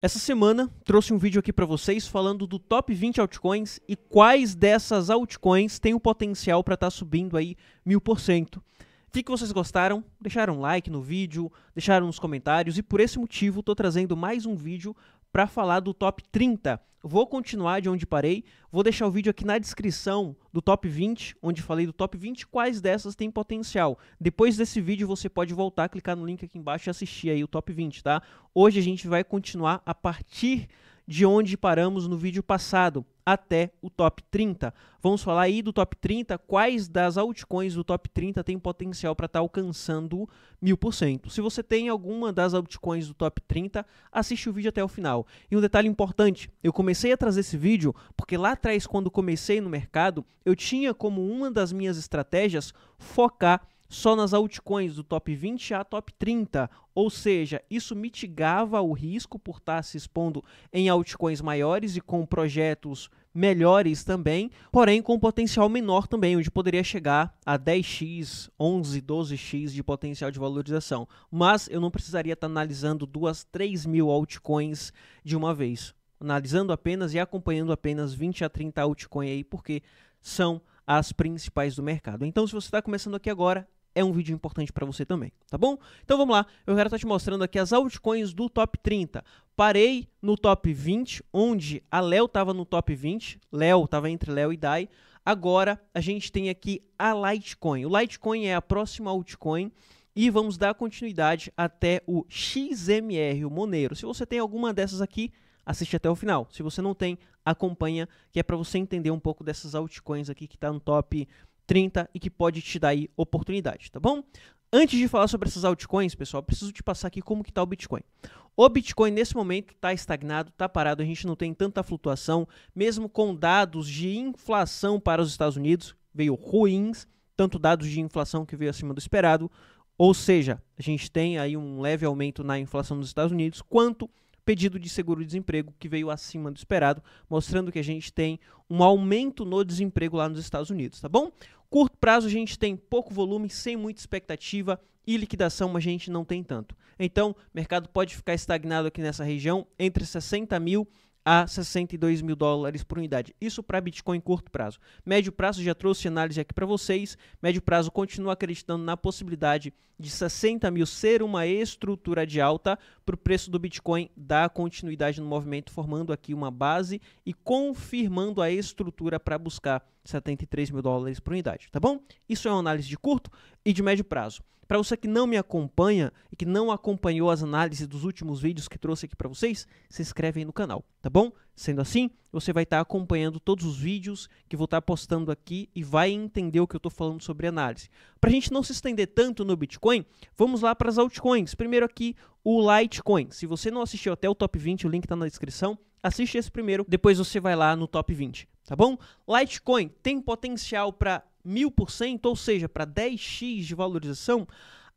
Essa semana trouxe um vídeo aqui para vocês falando do top 20 altcoins e quais dessas altcoins têm o potencial para estar tá subindo aí mil por cento. Vi que vocês gostaram, deixaram um like no vídeo, deixaram nos comentários e por esse motivo estou trazendo mais um vídeo para falar do top 30. Vou continuar de onde parei, vou deixar o vídeo aqui na descrição do top 20, onde falei do top 20 quais dessas tem potencial. Depois desse vídeo você pode voltar, clicar no link aqui embaixo e assistir aí o top 20, tá? Hoje a gente vai continuar a partir de onde paramos no vídeo passado até o top 30. Vamos falar aí do top 30, quais das altcoins do top 30 tem potencial para estar tá alcançando 1000%. Se você tem alguma das altcoins do top 30, assiste o vídeo até o final. E um detalhe importante, eu comecei a trazer esse vídeo porque lá atrás, quando comecei no mercado, eu tinha como uma das minhas estratégias focar só nas altcoins do top 20 a top 30, ou seja, isso mitigava o risco por estar se expondo em altcoins maiores e com projetos melhores também, porém com potencial menor também, onde poderia chegar a 10x, 11, 12x de potencial de valorização. Mas eu não precisaria estar analisando duas, 3 mil altcoins de uma vez, analisando apenas e acompanhando apenas 20 a 30 altcoins aí, porque são as principais do mercado. Então, se você está começando aqui agora, é um vídeo importante para você também, tá bom? Então vamos lá, eu quero estar tá te mostrando aqui as altcoins do top 30. Parei no top 20, onde a Léo estava no top 20, Léo estava entre Léo e Dai. Agora a gente tem aqui a Litecoin. O Litecoin é a próxima altcoin e vamos dar continuidade até o XMR, o Monero. Se você tem alguma dessas aqui, assiste até o final. Se você não tem, acompanha, que é para você entender um pouco dessas altcoins aqui que está no top 30 e que pode te dar aí oportunidade, tá bom? Antes de falar sobre essas altcoins, pessoal, preciso te passar aqui como que tá o Bitcoin. O Bitcoin nesse momento está estagnado, está parado, a gente não tem tanta flutuação, mesmo com dados de inflação para os Estados Unidos, veio ruins, tanto dados de inflação que veio acima do esperado, ou seja, a gente tem aí um leve aumento na inflação nos Estados Unidos, quanto pedido de seguro-desemprego que veio acima do esperado, mostrando que a gente tem um aumento no desemprego lá nos Estados Unidos, tá bom? Curto prazo a gente tem pouco volume, sem muita expectativa e liquidação a gente não tem tanto. Então, o mercado pode ficar estagnado aqui nessa região entre 60 mil a 62 mil dólares por unidade. Isso para Bitcoin em curto prazo. Médio prazo, já trouxe análise aqui para vocês. Médio prazo, continua acreditando na possibilidade de 60 mil ser uma estrutura de alta para o preço do Bitcoin dar continuidade no movimento, formando aqui uma base e confirmando a estrutura para buscar 73 mil dólares por unidade, tá bom? Isso é uma análise de curto e de médio prazo. Para você que não me acompanha e que não acompanhou as análises dos últimos vídeos que trouxe aqui para vocês, se inscreve aí no canal, tá bom? Sendo assim, você vai estar tá acompanhando todos os vídeos que vou estar tá postando aqui e vai entender o que eu estou falando sobre análise. Para a gente não se estender tanto no Bitcoin, vamos lá para as altcoins. Primeiro aqui, o Litecoin. Se você não assistiu até o Top 20, o link está na descrição Assiste esse primeiro, depois você vai lá no top 20, tá bom? Litecoin tem potencial para 1000%, ou seja, para 10x de valorização?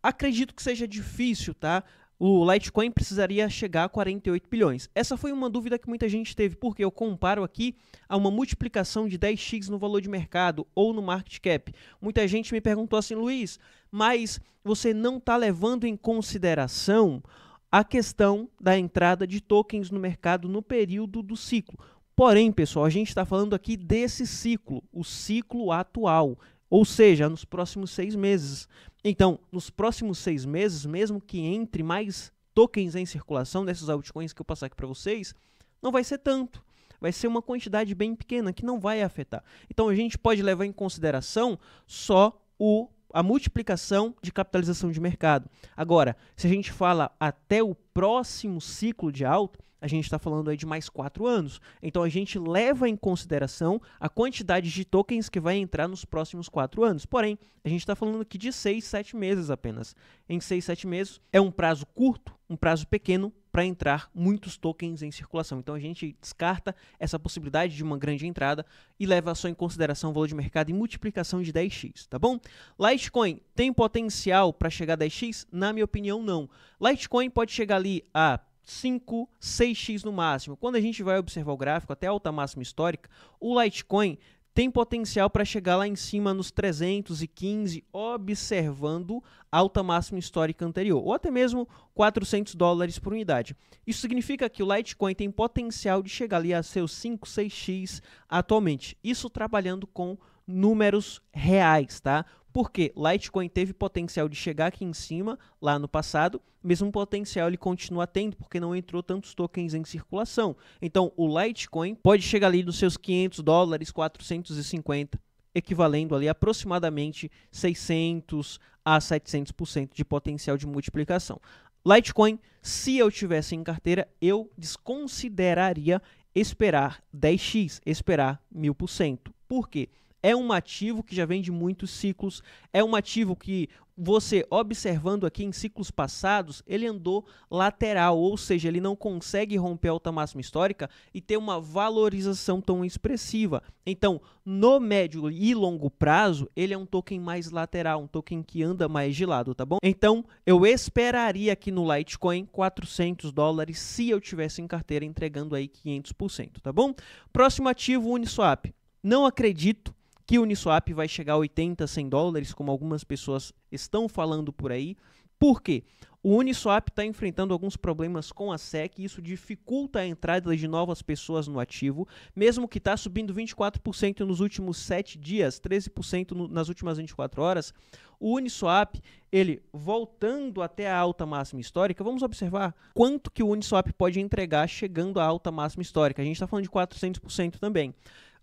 Acredito que seja difícil, tá? O Litecoin precisaria chegar a 48 bilhões. Essa foi uma dúvida que muita gente teve, porque eu comparo aqui a uma multiplicação de 10x no valor de mercado ou no market cap. Muita gente me perguntou assim, Luiz, mas você não está levando em consideração a questão da entrada de tokens no mercado no período do ciclo. Porém, pessoal, a gente está falando aqui desse ciclo, o ciclo atual, ou seja, nos próximos seis meses. Então, nos próximos seis meses, mesmo que entre mais tokens em circulação dessas altcoins que eu passar aqui para vocês, não vai ser tanto. Vai ser uma quantidade bem pequena que não vai afetar. Então, a gente pode levar em consideração só o a multiplicação de capitalização de mercado. Agora, se a gente fala até o próximo ciclo de alta, a gente está falando aí de mais quatro anos. Então a gente leva em consideração a quantidade de tokens que vai entrar nos próximos quatro anos. Porém, a gente está falando aqui de seis, sete meses apenas. Em seis, sete meses é um prazo curto, um prazo pequeno para entrar muitos tokens em circulação. Então a gente descarta essa possibilidade de uma grande entrada e leva só em consideração o valor de mercado em multiplicação de 10x, tá bom? Litecoin tem potencial para chegar a 10x? Na minha opinião, não. Litecoin pode chegar ali a 5, 6x no máximo. Quando a gente vai observar o gráfico até a alta máxima histórica, o Litecoin tem potencial para chegar lá em cima nos 315, observando alta máxima histórica anterior, ou até mesmo 400 dólares por unidade. Isso significa que o Litecoin tem potencial de chegar ali a seus 5, 6x atualmente, isso trabalhando com números reais, tá? Porque Litecoin teve potencial de chegar aqui em cima lá no passado, mesmo potencial ele continua tendo porque não entrou tantos tokens em circulação. Então o Litecoin pode chegar ali nos seus 500 dólares, 450, equivalendo ali aproximadamente 600 a 700% de potencial de multiplicação. Litecoin, se eu tivesse em carteira, eu desconsideraria esperar 10x, esperar 1000%. Por quê? É um ativo que já vem de muitos ciclos, é um ativo que você observando aqui em ciclos passados, ele andou lateral, ou seja, ele não consegue romper a alta máxima histórica e ter uma valorização tão expressiva. Então, no médio e longo prazo, ele é um token mais lateral, um token que anda mais de lado, tá bom? Então, eu esperaria aqui no Litecoin 400 dólares se eu tivesse em carteira entregando aí 500%, tá bom? Próximo ativo, Uniswap. Não acredito que o Uniswap vai chegar a 80, 100 dólares, como algumas pessoas estão falando por aí. Por quê? O Uniswap está enfrentando alguns problemas com a SEC e isso dificulta a entrada de novas pessoas no ativo, mesmo que está subindo 24% nos últimos 7 dias, 13% no, nas últimas 24 horas. O Uniswap, ele voltando até a alta máxima histórica, vamos observar quanto que o Uniswap pode entregar chegando à alta máxima histórica. A gente está falando de 400% também.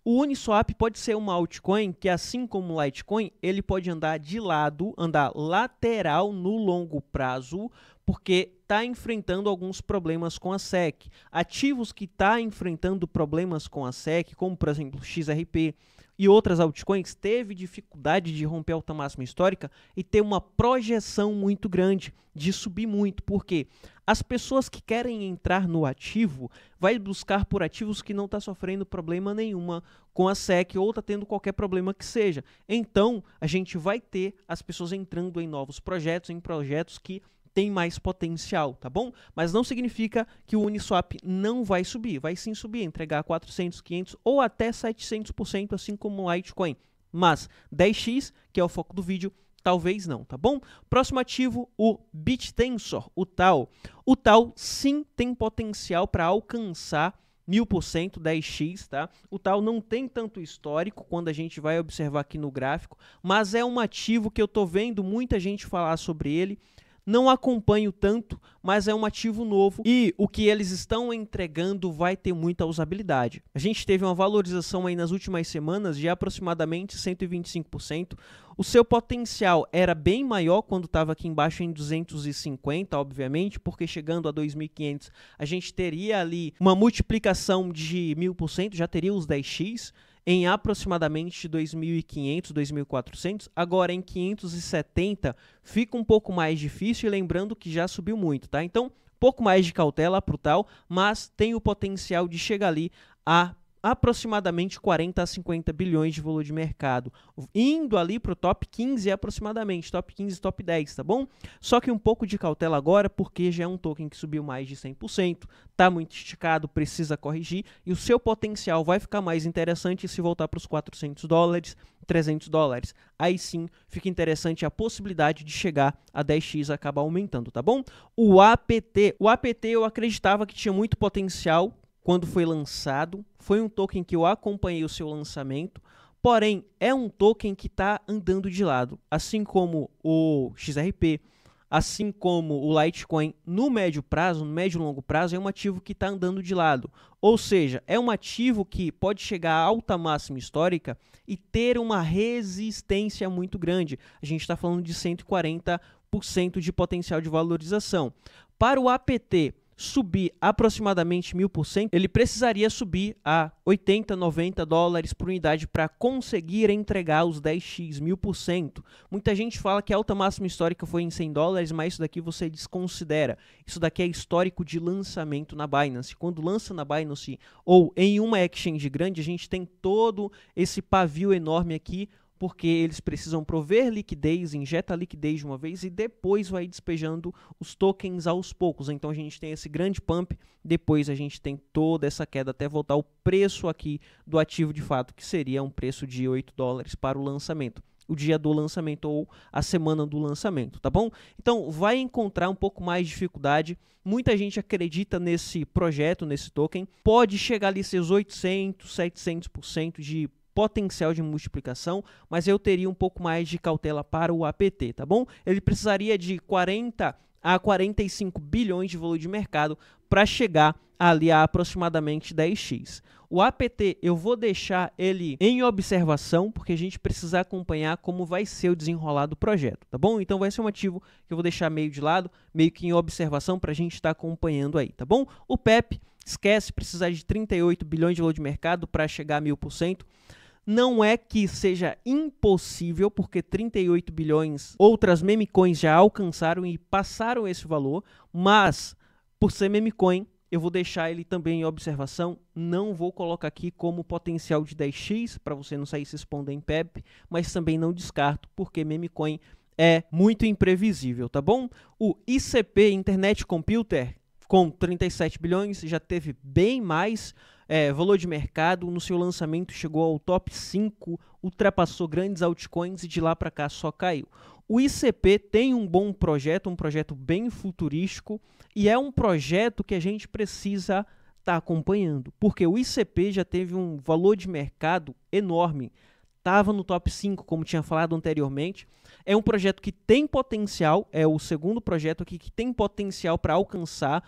O Uniswap pode ser uma altcoin que, assim como o Litecoin, ele pode andar de lado, andar lateral no longo prazo, porque está enfrentando alguns problemas com a SEC. Ativos que está enfrentando problemas com a SEC, como por exemplo XRP e outras altcoins, teve dificuldade de romper a alta máxima histórica e ter uma projeção muito grande de subir muito, porque as pessoas que querem entrar no ativo vai buscar por ativos que não está sofrendo problema nenhuma com a SEC ou está tendo qualquer problema que seja. Então a gente vai ter as pessoas entrando em novos projetos, em projetos que tem mais potencial, tá bom? Mas não significa que o Uniswap não vai subir, vai sim subir, entregar 400, 500 ou até 700%, assim como o Litecoin. Mas 10x, que é o foco do vídeo, talvez não, tá bom? Próximo ativo, o BitTensor, o tal. O tal sim tem potencial para alcançar 1000%, 10x, tá? O tal não tem tanto histórico quando a gente vai observar aqui no gráfico, mas é um ativo que eu tô vendo muita gente falar sobre ele não acompanho tanto, mas é um ativo novo e o que eles estão entregando vai ter muita usabilidade. A gente teve uma valorização aí nas últimas semanas de aproximadamente 125%. O seu potencial era bem maior quando estava aqui embaixo em 250, obviamente, porque chegando a 2.500 a gente teria ali uma multiplicação de 1.000%, já teria os 10x em aproximadamente 2.500, 2.400, agora em 570 fica um pouco mais difícil, lembrando que já subiu muito, tá? Então, pouco mais de cautela para o tal, mas tem o potencial de chegar ali a aproximadamente 40 a 50 bilhões de valor de mercado, indo ali para o top 15 aproximadamente, top 15, top 10, tá bom? Só que um pouco de cautela agora, porque já é um token que subiu mais de 100%, tá muito esticado, precisa corrigir, e o seu potencial vai ficar mais interessante se voltar para os 400 dólares, 300 dólares. Aí sim, fica interessante a possibilidade de chegar a 10x acaba aumentando, tá bom? O APT, o APT eu acreditava que tinha muito potencial, quando foi lançado, foi um token que eu acompanhei o seu lançamento, porém é um token que está andando de lado, assim como o XRP, assim como o Litecoin no médio prazo, no médio e longo prazo, é um ativo que está andando de lado. Ou seja, é um ativo que pode chegar à alta máxima histórica e ter uma resistência muito grande. A gente está falando de 140% de potencial de valorização. Para o APT, subir aproximadamente 1000%, ele precisaria subir a 80, 90 dólares por unidade para conseguir entregar os 10x, 1000%. Muita gente fala que é a alta máxima histórica foi em 100 dólares, mas isso daqui você desconsidera. Isso daqui é histórico de lançamento na Binance. Quando lança na Binance ou em uma exchange grande, a gente tem todo esse pavio enorme aqui porque eles precisam prover liquidez, injeta liquidez de uma vez e depois vai despejando os tokens aos poucos. Então a gente tem esse grande pump, depois a gente tem toda essa queda até voltar o preço aqui do ativo de fato, que seria um preço de 8 dólares para o lançamento o dia do lançamento ou a semana do lançamento, tá bom? Então vai encontrar um pouco mais de dificuldade. Muita gente acredita nesse projeto, nesse token. Pode chegar ali seus 800, 700% de potencial de multiplicação, mas eu teria um pouco mais de cautela para o APT, tá bom? Ele precisaria de 40 a 45 bilhões de volume de mercado para chegar ali a aproximadamente 10x. O APT eu vou deixar ele em observação, porque a gente precisa acompanhar como vai ser o desenrolar do projeto, tá bom? Então vai ser um ativo que eu vou deixar meio de lado, meio que em observação para a gente estar tá acompanhando aí, tá bom? O PEP, esquece, precisar de 38 bilhões de valor de mercado para chegar a 1000%. Não é que seja impossível, porque 38 bilhões outras memecoins já alcançaram e passaram esse valor, mas por ser memecoin, eu vou deixar ele também em observação. Não vou colocar aqui como potencial de 10x, para você não sair se expondo em PEP, mas também não descarto, porque memecoin é muito imprevisível, tá bom? O ICP, Internet Computer, com 37 bilhões, já teve bem mais é, valor de mercado, no seu lançamento chegou ao top 5, ultrapassou grandes altcoins e de lá para cá só caiu. O ICP tem um bom projeto, um projeto bem futurístico e é um projeto que a gente precisa estar tá acompanhando, porque o ICP já teve um valor de mercado enorme, estava no top 5, como tinha falado anteriormente. É um projeto que tem potencial, é o segundo projeto aqui que tem potencial para alcançar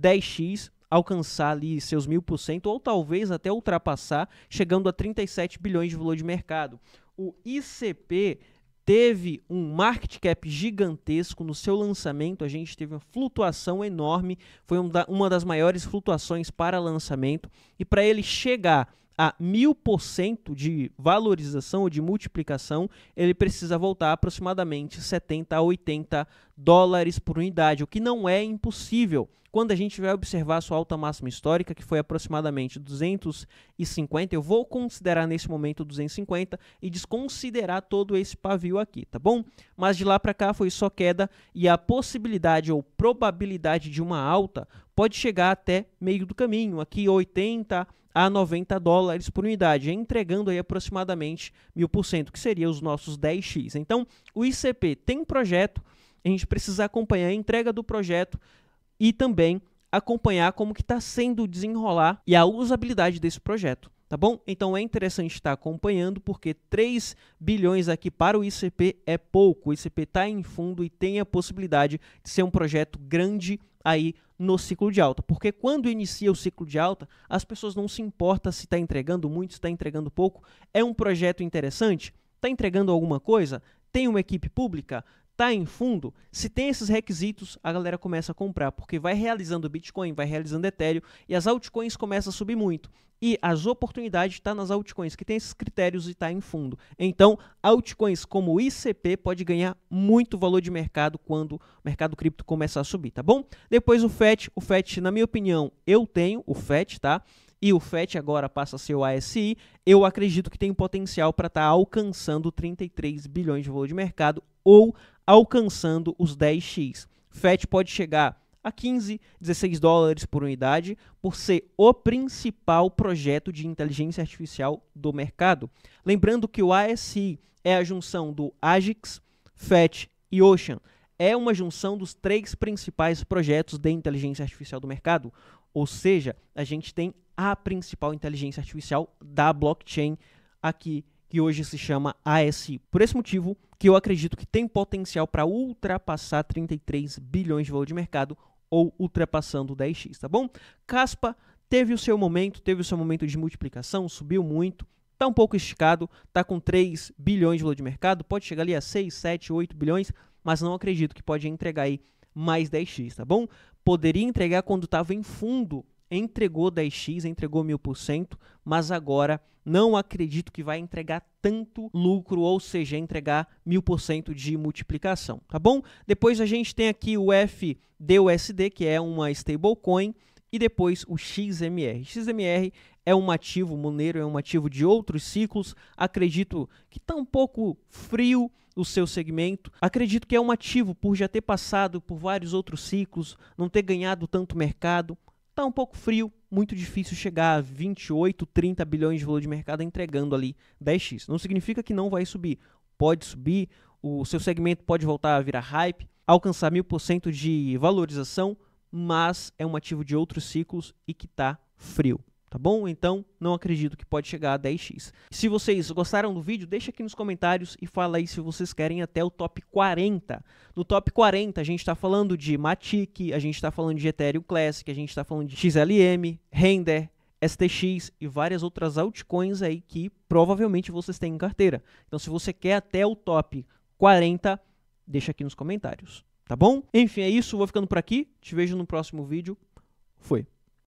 10x alcançar ali seus mil por cento ou talvez até ultrapassar, chegando a 37 bilhões de valor de mercado. O ICP teve um market cap gigantesco no seu lançamento, a gente teve uma flutuação enorme, foi um da, uma das maiores flutuações para lançamento, e para ele chegar a 1000% de valorização ou de multiplicação, ele precisa voltar aproximadamente 70 a 80 dólares por unidade, o que não é impossível quando a gente vai observar sua alta máxima histórica, que foi aproximadamente 250, eu vou considerar nesse momento 250 e desconsiderar todo esse pavio aqui, tá bom? Mas de lá para cá foi só queda e a possibilidade ou probabilidade de uma alta pode chegar até meio do caminho, aqui 80 a 90 dólares por unidade, entregando aí aproximadamente 1000%, que seria os nossos 10x. Então, o ICP tem projeto, a gente precisa acompanhar a entrega do projeto e também acompanhar como que está sendo o desenrolar e a usabilidade desse projeto. Tá bom? Então é interessante estar acompanhando, porque 3 bilhões aqui para o ICP é pouco. O ICP está em fundo e tem a possibilidade de ser um projeto grande aí no ciclo de alta. Porque quando inicia o ciclo de alta, as pessoas não se importam se está entregando muito, se está entregando pouco. É um projeto interessante? Está entregando alguma coisa? Tem uma equipe pública? tá em fundo, se tem esses requisitos, a galera começa a comprar, porque vai realizando Bitcoin, vai realizando Ethereum e as altcoins começam a subir muito. E as oportunidades estão tá nas altcoins, que tem esses critérios e está em fundo. Então, altcoins como o ICP pode ganhar muito valor de mercado quando o mercado cripto começar a subir, tá bom? Depois o FET, o FET, na minha opinião, eu tenho o FET, tá? e o FET agora passa a ser o ASI, eu acredito que tem potencial para estar tá alcançando 33 bilhões de valor de mercado ou alcançando os 10x. FET pode chegar a 15, 16 dólares por unidade, por ser o principal projeto de inteligência artificial do mercado. Lembrando que o ASI é a junção do AGIX, FET e Ocean. É uma junção dos três principais projetos de inteligência artificial do mercado. Ou seja, a gente tem a principal inteligência artificial da blockchain aqui que hoje se chama ASI. Por esse motivo, que eu acredito que tem potencial para ultrapassar 33 bilhões de valor de mercado ou ultrapassando 10x, tá bom? Caspa teve o seu momento, teve o seu momento de multiplicação, subiu muito, tá um pouco esticado, tá com 3 bilhões de valor de mercado, pode chegar ali a 6, 7, 8 bilhões, mas não acredito que pode entregar aí mais 10x, tá bom? Poderia entregar quando estava em fundo entregou 10x, entregou 1000%, mas agora não acredito que vai entregar tanto lucro, ou seja, entregar 1000% de multiplicação, tá bom? Depois a gente tem aqui o FDUSD, que é uma stablecoin, e depois o XMR. XMR é um ativo Monero é um ativo de outros ciclos. Acredito que está um pouco frio o seu segmento. Acredito que é um ativo por já ter passado por vários outros ciclos, não ter ganhado tanto mercado. Está um pouco frio, muito difícil chegar a 28, 30 bilhões de valor de mercado entregando ali 10x. Não significa que não vai subir, pode subir, o seu segmento pode voltar a virar hype, alcançar 1000% de valorização, mas é um ativo de outros ciclos e que está frio tá bom? Então, não acredito que pode chegar a 10x. Se vocês gostaram do vídeo, deixa aqui nos comentários e fala aí se vocês querem até o top 40. No top 40, a gente está falando de Matic, a gente está falando de Ethereum Classic, a gente está falando de XLM, Render, STX e várias outras altcoins aí que provavelmente vocês têm em carteira. Então, se você quer até o top 40, deixa aqui nos comentários, tá bom? Enfim, é isso, vou ficando por aqui. Te vejo no próximo vídeo. Foi.